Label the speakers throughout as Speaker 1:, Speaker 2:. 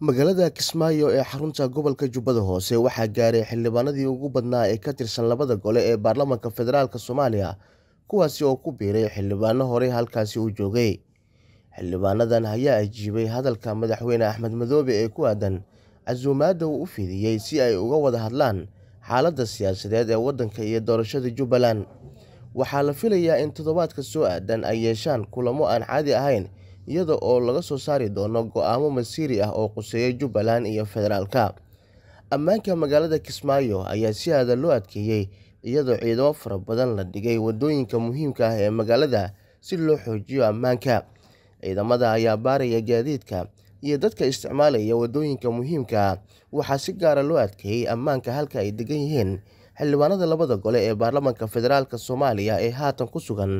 Speaker 1: magaalada kismaayo ee xarunta gobolka jubbada hoose waxaa gaaray xildhibaanadii ugu badnaa ee ka tirsan labada gole ee baarlamaanka federaalk soomaaliya kuwaasi oo ku biiray xildhibaano horey halkaasi uu joogay xildhibaanadan ayaa ajiibay hadalka madaxweyne axmed madoobe ee ku aadan casuumaadda uu u fidiyey si ay uga wada hadlaan xaaladda siyaasadeed ee waddanka iyo doorashada jubbaland waxaa la filayaa in toddobaadka soo aadan ay yeeshaan kulamo aan caadi ahayn iyada oo laga soo saari doono go'aamo masiiri ah oo quseeya jubbaland iyo federaalka ammaanka magaalada kismaayo ayaa si aada ah loo adkeeyey iyadoo ciidamo fara badan la dhigay waddooyinka muhiimka ah ee magaalada si loo xoojiyo ammaanka ciidamada ayaa baaraya gaadiidka iyo dadka isticmaalaya waddooyinka muhiimka ah waxaa si gaara ah loo adkeeyey ammaanka halka ay degan yihiin xildhibaanada labada gole ee baarlamaanka federaalka soomaaliya ee haatan ku sugan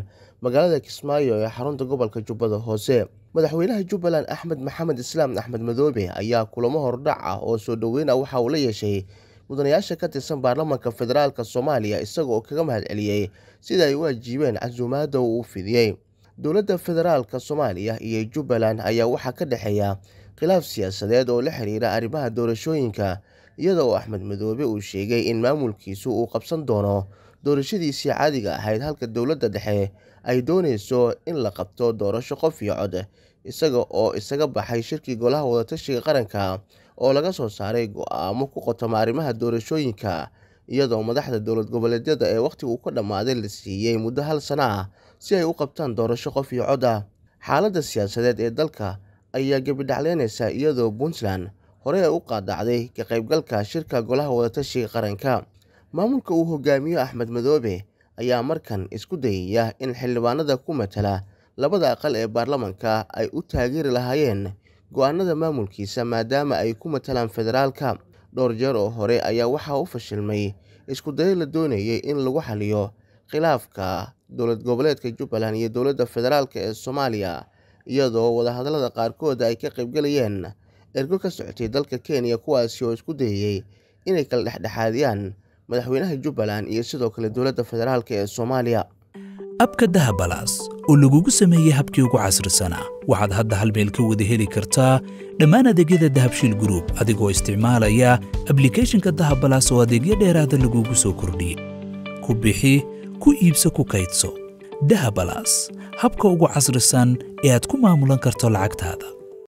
Speaker 1: magaalada kismaayo ee xarunta gobolka jubbada hoose madaxweynaha jubbaland axmed maxamed islaam axmed madoobe ayaa kulamo hordhac ah oo soo dhoweyna ah waxa uu la yeeshay mudanayaasha ka tirsan baarlamaanka federaalka soomaaliya isaga kaga mahadceliyey sida ay u ajiibeen casuumaadda uu fidiyey dowladda federaalka soomaaliya iyo jubbaland ayaa waxaa ka dhexeeya khilaaf siyaasadeed oo la xiriira arrimaha doorashooyinka iyada axmed madoobe uu sheegay in maamulkiisu uu qabsan doono doorashadiisii caadiga ahayd halka dowladda dhexe ay doonayso in la qabto doorasho qof iyo cod isaga oo isaga baxay shirkii golaha wadatashiga qaranka oo laga soo saaray go-aamo ku qotoma arrimaha doorashooyinka iyadoo madaxda dowlad goboleedyada ee wakhtiga uu ka dhammaaday la siiyey muddo hal sano ah si ay u qabtaan doorasho qof iyo cod ah xaaladda siyaasadeed ee dalka ayaa gebidhacleynaysa iyadoo puntland horey ay u qaadacday ka qaybgalka shirka golaha wadatashiga qaranka maamulka uu hogaamiyo axmed madoobe ayaa markan isku dayaya in xildhibaanada ku matala labada aqal ee baarlamanka ay u taageeri lahaayeen go-aanada maamulkiisa maadaama ay ku matalaan federaalka Dhowr jeer oo hore ayaa waxa u fashilmay isku dayo la doonayay in lagu xaliyo khilaafka dowlad goboleedka Jubbaland iyo dowladda federaalk ee Soomaaliya iyadoo wadahadallada qaarkood ay ka qaybgelayeen ergo ka socotay dalka Kenya kuwaasi oo isku dayayay inay kala dhexdhexaadiyaan madaxweynaha Jubbaland iyo sidoo kale dowladda federaalk ee Soomaaliya abka dahabalaas oo
Speaker 2: lagugu sameeyey habkii ugu casrisanaa waxaad hadda hal meel ka wada heli kartaa dhammaan adeegyada dahabshiil gruub adigoo isticmaalaya ablicathonka dahabbalas oo adeegyo dheeraada ah lagugu soo kordhiyey ku bixi ku iibso ku kaydso dahabalas habka ugu casrisan ee aad ku maamulan karto lacagtaada